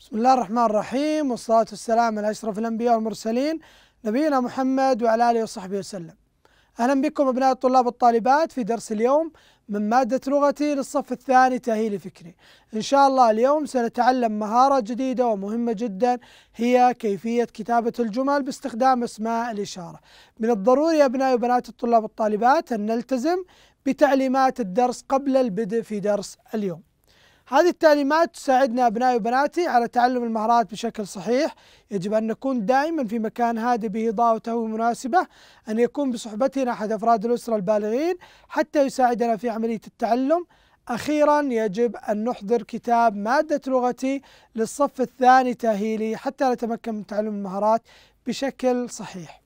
بسم الله الرحمن الرحيم والصلاة والسلام على أشرف الأنبياء والمرسلين نبينا محمد وعلى آله وصحبه وسلم أهلا بكم أبناء الطلاب والطالبات في درس اليوم من مادة لغتي للصف الثاني تأهيل فكري إن شاء الله اليوم سنتعلم مهارة جديدة ومهمة جدا هي كيفية كتابة الجمل باستخدام أسماء الإشارة من الضروري أبناء أبنائي وبنات الطلاب والطالبات أن نلتزم بتعليمات الدرس قبل البدء في درس اليوم هذه التعليمات تساعدنا أبنائي وبناتي على تعلم المهارات بشكل صحيح يجب أن نكون دائما في مكان هادئ بإضاءته مناسبة أن يكون بصحبتنا أحد أفراد الأسرة البالغين حتى يساعدنا في عملية التعلم أخيرا يجب أن نحضر كتاب مادة لغتي للصف الثاني تأهيلي حتى نتمكن من تعلم المهارات بشكل صحيح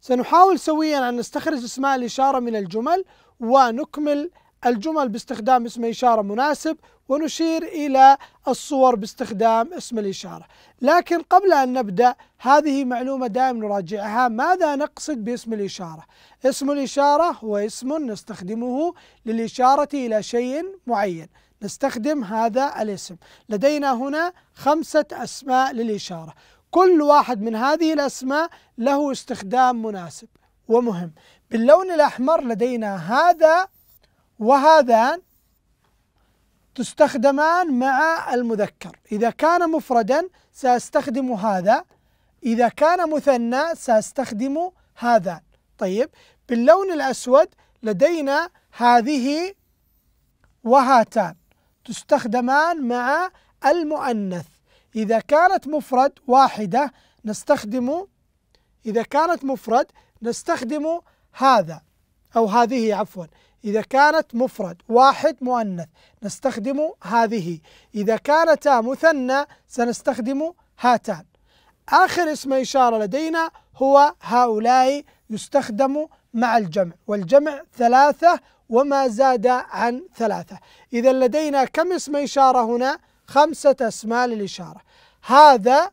سنحاول سويا أن نستخرج اسماء الإشارة من الجمل ونكمل الجمل باستخدام اسم إشارة مناسب ونشير إلى الصور باستخدام اسم الإشارة لكن قبل أن نبدأ هذه معلومة دائما نراجعها ماذا نقصد باسم الإشارة اسم الإشارة هو اسم نستخدمه للإشارة إلى شيء معين نستخدم هذا الاسم لدينا هنا خمسة أسماء للإشارة كل واحد من هذه الأسماء له استخدام مناسب ومهم باللون الأحمر لدينا هذا وهذان تستخدمان مع المذكر إذا كان مفردا سأستخدم هذا إذا كان مثنى سأستخدم هذا طيب باللون الأسود لدينا هذه وهاتان تستخدمان مع المؤنث إذا كانت مفرد واحدة نستخدم إذا كانت مفرد نستخدم هذا أو هذه عفوا إذا كانت مفرد واحد مؤنث نستخدم هذه إذا كانتا مثنى سنستخدم هاتان آخر اسم إشارة لدينا هو هؤلاء يستخدم مع الجمع والجمع ثلاثة وما زاد عن ثلاثة إذا لدينا كم اسم إشارة هنا خمسة أسماء للإشارة هذا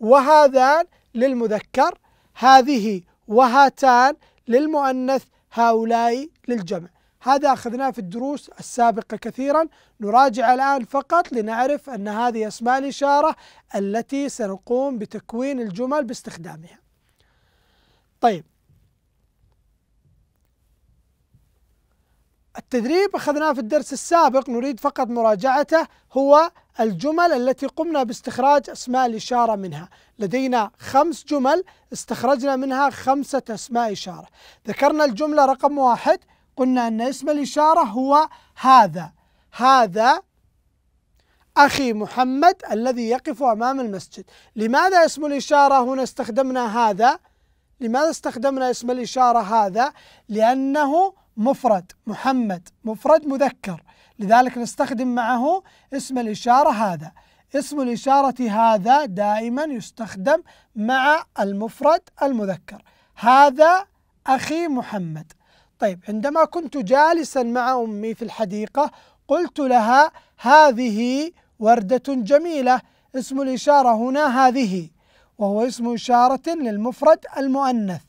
وهذان للمذكر هذه وهاتان للمؤنث هؤلاء للجمع هذا أخذناه في الدروس السابقة كثيرا نراجع الآن فقط لنعرف أن هذه أسماء الإشارة التي سنقوم بتكوين الجمل باستخدامها طيب التدريب أخذناه في الدرس السابق نريد فقط مراجعته هو الجمل التي قمنا باستخراج أسماء الإشارة منها لدينا خمس جمل استخرجنا منها خمسة أسماء إشارة ذكرنا الجملة رقم واحد قلنا أن اسم الإشارة هو هذا هذا أخي محمد الذي يقف أمام المسجد لماذا اسم الإشارة هنا استخدمنا هذا؟ لماذا استخدمنا اسم الإشارة هذا؟ لأنه مفرد محمد مفرد مذكر لذلك نستخدم معه اسم الإشارة هذا اسم الإشارة هذا دائما يستخدم مع المفرد المذكر هذا أخي محمد طيب عندما كنت جالسا مع أمي في الحديقة قلت لها هذه وردة جميلة اسم الإشارة هنا هذه وهو اسم إشارة للمفرد المؤنث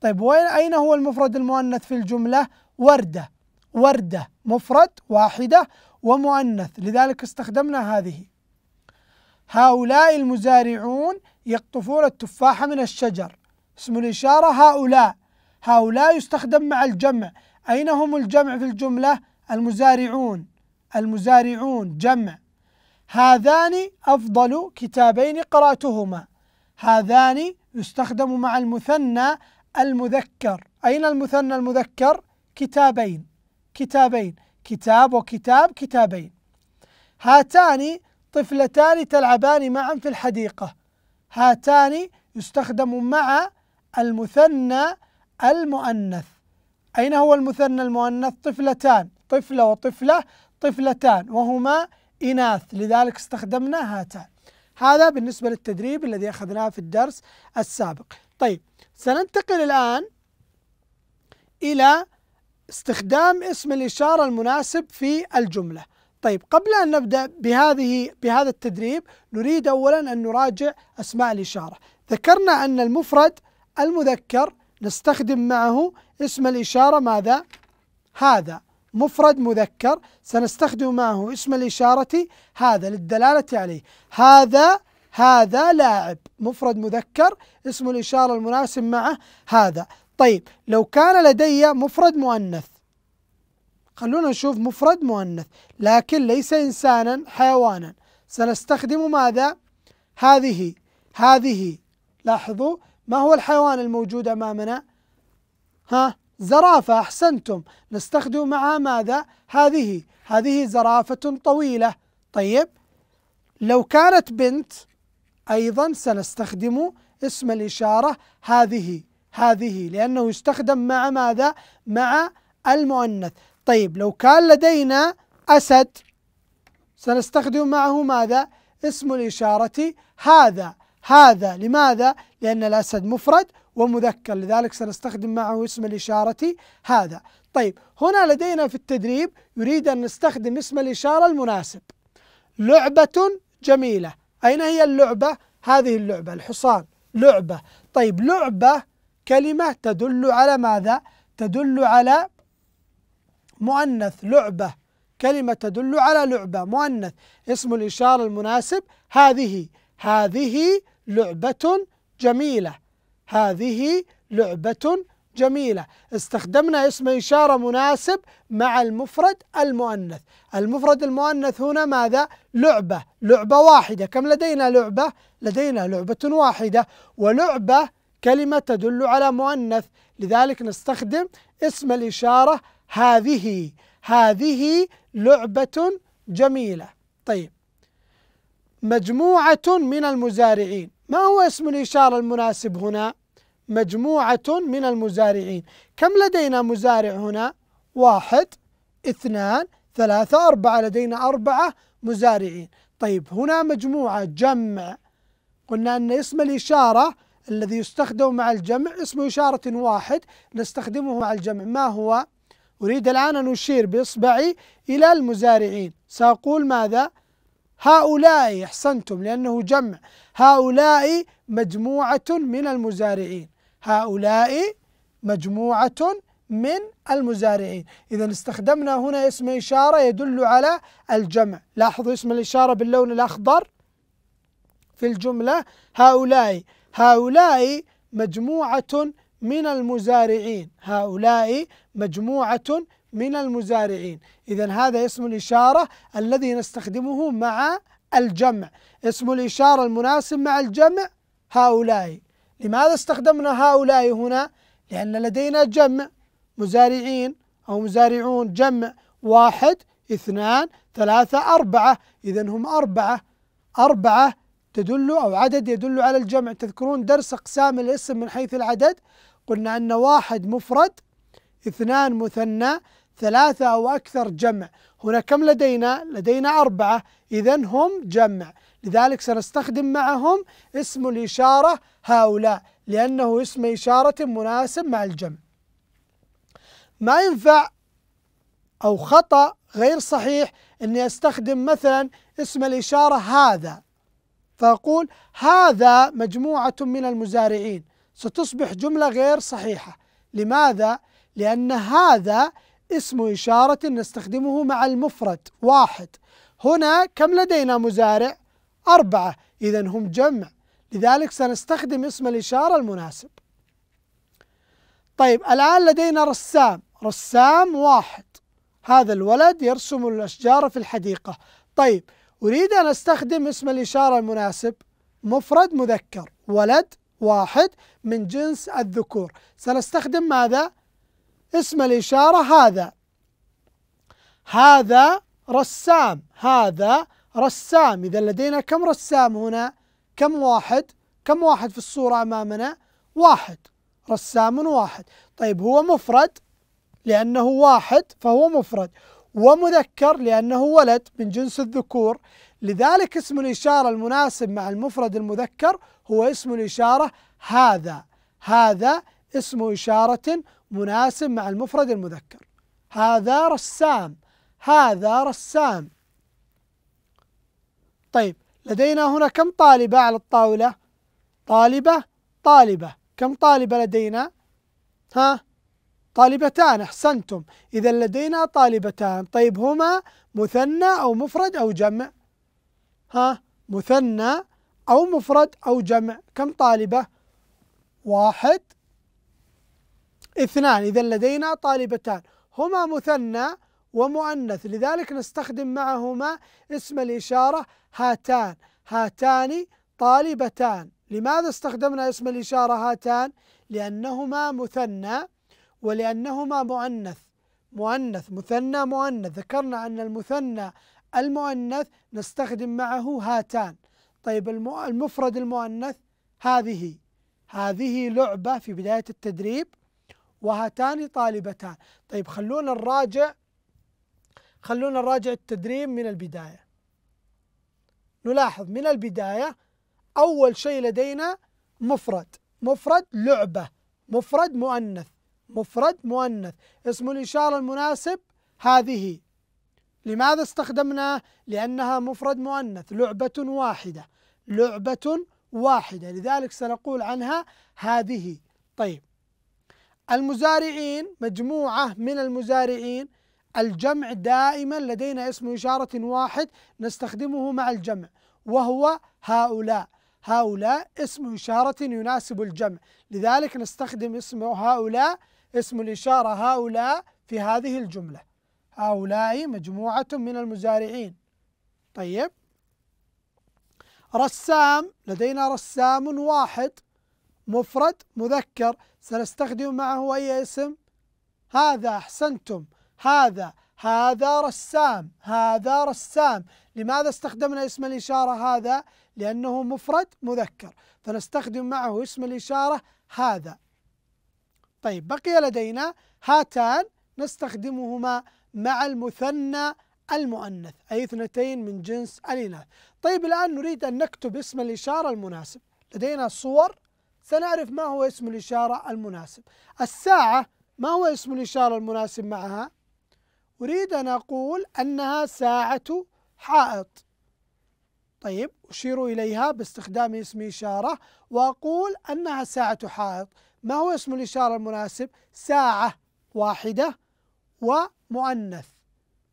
طيب وين أين هو المفرد المؤنث في الجملة وردة وردة مفرد واحدة ومؤنث لذلك استخدمنا هذه هؤلاء المزارعون يقطفون التفاح من الشجر اسم الإشارة هؤلاء هؤلاء يستخدم مع الجمع أين هم الجمع في الجملة المزارعون المزارعون جمع هذان أفضل كتابين قرأتهما هذان يستخدم مع المثنى المذكر أين المثنى المذكر كتابين كتابين كتاب وكتاب كتابين هاتان طفلتان تلعبان معا في الحديقة هاتان يستخدم مع المثنى المؤنث أين هو المثنى المؤنث طفلتان طفلة وطفلة طفلتان وهما إناث لذلك استخدمنا هاتان هذا بالنسبة للتدريب الذي أخذناه في الدرس السابق طيب سننتقل الآن إلى استخدام اسم الإشارة المناسب في الجملة طيب قبل أن نبدأ بهذه بهذا التدريب نريد أولا أن نراجع أسماء الإشارة ذكرنا أن المفرد المذكر نستخدم معه اسم الإشارة ماذا؟ هذا مفرد مذكر سنستخدم معه اسم الإشارة هذا للدلالة عليه هذا هذا لاعب مفرد مذكر اسم الإشارة المناسب معه هذا طيب لو كان لدي مفرد مؤنث خلونا نشوف مفرد مؤنث لكن ليس إنسانا حيوانا سنستخدم ماذا؟ هذه هذه لاحظوا ما هو الحيوان الموجود أمامنا؟ ها زرافة أحسنتم نستخدم معها ماذا؟ هذه هذه زرافة طويلة طيب لو كانت بنت أيضا سنستخدم اسم الإشارة هذه هذه لأنه يستخدم مع ماذا؟ مع المؤنث طيب لو كان لدينا أسد سنستخدم معه ماذا؟ اسم الإشارة هذا هذا لماذا؟ لأن الأسد مفرد ومذكر لذلك سنستخدم معه اسم الإشارة هذا طيب هنا لدينا في التدريب يريد أن نستخدم اسم الإشارة المناسب لعبة جميلة أين هي اللعبة؟ هذه اللعبة الحصان لعبة طيب لعبة كلمة تدل على ماذا؟ تدل على مؤنث لعبة كلمة تدل على لعبة مؤنث اسم الإشارة المناسب هذه هذه لعبة جميلة هذه لعبة جميلة استخدمنا اسم إشارة مناسب مع المفرد المؤنث المفرد المؤنث هنا ماذا؟ لعبة لعبة واحدة كم لدينا لعبة؟ لدينا لعبة واحدة ولعبة كلمة تدل على مؤنث لذلك نستخدم اسم الإشارة هذه هذه لعبة جميلة طيب مجموعة من المزارعين ما هو اسم الإشارة المناسب هنا؟ مجموعة من المزارعين كم لدينا مزارع هنا؟ واحد اثنان ثلاثة أربعة لدينا أربعة مزارعين طيب هنا مجموعة جمع قلنا أن اسم الإشارة الذي يستخدم مع الجمع اسمه إشارة واحد نستخدمه مع الجمع ما هو؟ أريد الآن أن أشير بإصبعي إلى المزارعين سأقول ماذا؟ هؤلاء أحسنتم لأنه جمع هؤلاء مجموعة من المزارعين هؤلاء مجموعة من المزارعين إذا استخدمنا هنا اسم إشارة يدل على الجمع لاحظوا اسم الإشارة باللون الأخضر في الجملة هؤلاء هؤلاء مجموعة من المزارعين هؤلاء مجموعة من المزارعين إذا هذا اسم الإشارة الذي نستخدمه مع الجمع اسم الإشارة المناسب مع الجمع هؤلاء لماذا استخدمنا هؤلاء هنا؟ لأن لدينا جمع مزارعين أو مزارعون جمع واحد اثنان ثلاثة أربعة إذا هم أربعة أربعة تدل أو عدد يدل على الجمع تذكرون درس أقسام الاسم من حيث العدد قلنا أن واحد مفرد اثنان مثنى ثلاثة أو أكثر جمع هنا كم لدينا؟ لدينا أربعة إذا هم جمع لذلك سنستخدم معهم اسم الإشارة هؤلاء لأنه اسم إشارة مناسب مع الجمع ما ينفع أو خطأ غير صحيح أني أستخدم مثلا اسم الإشارة هذا فأقول هذا مجموعة من المزارعين ستصبح جملة غير صحيحة لماذا؟ لأن هذا اسم إشارة نستخدمه مع المفرد واحد هنا كم لدينا مزارع؟ أربعة إذا هم جمع لذلك سنستخدم اسم الإشارة المناسب طيب الآن لدينا رسام رسام واحد هذا الولد يرسم الأشجار في الحديقة طيب أريد أن أستخدم اسم الإشارة المناسب مفرد مذكر ولد واحد من جنس الذكور سنستخدم ماذا؟ اسم الإشارة هذا هذا رسام هذا رسام إذا لدينا كم رسام هنا؟ كم واحد؟ كم واحد في الصورة أمامنا؟ واحد رسام واحد طيب هو مفرد لأنه واحد فهو مفرد ومذكر لأنه ولد من جنس الذكور لذلك اسم الإشارة المناسب مع المفرد المذكر هو اسم الإشارة هذا هذا اسم إشارة مناسب مع المفرد المذكر هذا رسام هذا رسام طيب لدينا هنا كم طالبة على الطاولة طالبة طالبة كم طالبة لدينا ها طالبتان أحسنتم إذا لدينا طالبتان طيب هما مثنى أو مفرد أو جمع ها مثنى أو مفرد أو جمع كم طالبة واحد اثنان إذا لدينا طالبتان هما مثنى ومؤنث لذلك نستخدم معهما اسم الإشارة هاتان هاتان طالبتان لماذا استخدمنا اسم الإشارة هاتان؟ لأنهما مثنى ولأنهما مؤنث مؤنث مثنى مؤنث ذكرنا أن المثنى المؤنث نستخدم معه هاتان طيب المفرد المؤنث هذه هذه لعبة في بداية التدريب وهاتان طالبتان طيب خلونا نراجع خلونا نراجع التدريب من البداية نلاحظ من البداية أول شيء لدينا مفرد مفرد لعبة مفرد مؤنث مفرد مؤنث اسم الإشارة المناسب هذه لماذا استخدمناه؟ لأنها مفرد مؤنث لعبة واحدة لعبة واحدة لذلك سنقول عنها هذه طيب المزارعين مجموعة من المزارعين الجمع دائما لدينا اسم إشارة واحد نستخدمه مع الجمع وهو هؤلاء هؤلاء اسم إشارة يناسب الجمع لذلك نستخدم اسم هؤلاء اسم الإشارة هؤلاء في هذه الجملة هؤلاء مجموعة من المزارعين طيب رسام لدينا رسام واحد مفرد مذكر سنستخدم معه أي اسم هذا أحسنتم هذا هذا رسام هذا رسام لماذا استخدمنا اسم الإشارة هذا؟ لأنه مفرد مذكر فنستخدم معه اسم الإشارة هذا طيب بقي لدينا هاتان نستخدمهما مع المثنى المؤنث أي اثنتين من جنس الإناث طيب الآن نريد أن نكتب اسم الإشارة المناسب لدينا صور سنعرف ما هو اسم الإشارة المناسب الساعة ما هو اسم الإشارة المناسب معها أريد أن أقول أنها ساعة حائط طيب أشير إليها باستخدام اسم إشارة وأقول أنها ساعة حائط ما هو اسم الإشارة المناسب ساعة واحدة ومؤنث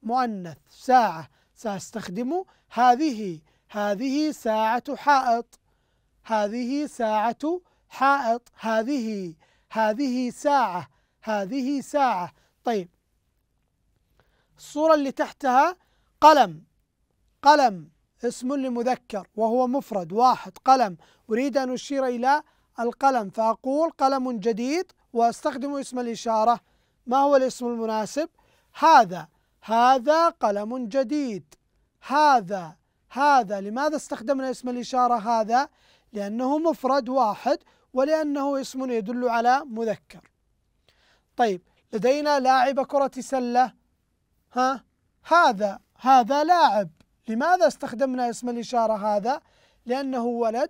مؤنث ساعة سأستخدم هذه هذه ساعة حائط هذه ساعة حائط هذه هذه ساعة هذه ساعة طيب الصورة اللي تحتها قلم قلم اسم لمذكر وهو مفرد واحد قلم أريد أن أشير إلى القلم فأقول قلم جديد وأستخدم اسم الإشارة ما هو الاسم المناسب؟ هذا هذا قلم جديد هذا هذا لماذا استخدمنا اسم الإشارة هذا؟ لأنه مفرد واحد ولأنه اسم يدل على مذكر طيب لدينا لاعب كرة سلة ها هذا هذا لاعب لماذا استخدمنا اسم الإشارة هذا؟ لأنه ولد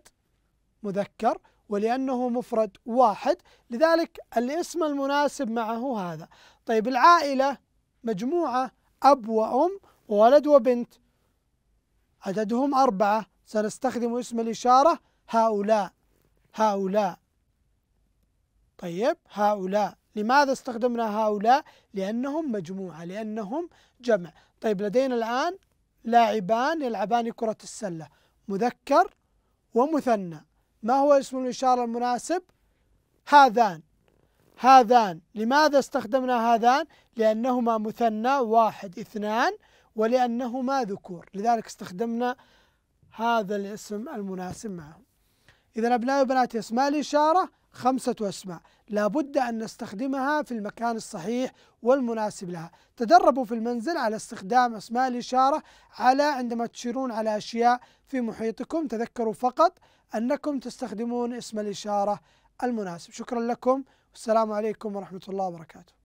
مذكر ولأنه مفرد واحد لذلك الاسم المناسب معه هذا طيب العائلة مجموعة أب وأم وولد وبنت عددهم أربعة سنستخدم اسم الإشارة هؤلاء هؤلاء طيب هؤلاء لماذا استخدمنا هؤلاء؟ لأنهم مجموعة لأنهم جمع طيب لدينا الآن لاعبان يلعبان كرة السلة مذكر ومثنى ما هو اسم الإشارة المناسب؟ هذان هذان لماذا استخدمنا هذان؟ لأنهما مثنى واحد اثنان ولأنهما ذكور لذلك استخدمنا هذا الاسم المناسب معهم إذا أبنائي وبناتي أسماء الإشارة خمسة أسماء لابد أن نستخدمها في المكان الصحيح والمناسب لها تدربوا في المنزل على استخدام أسماء الإشارة على عندما تشيرون على أشياء في محيطكم تذكروا فقط أنكم تستخدمون اسم الإشارة المناسب شكرا لكم والسلام عليكم ورحمة الله وبركاته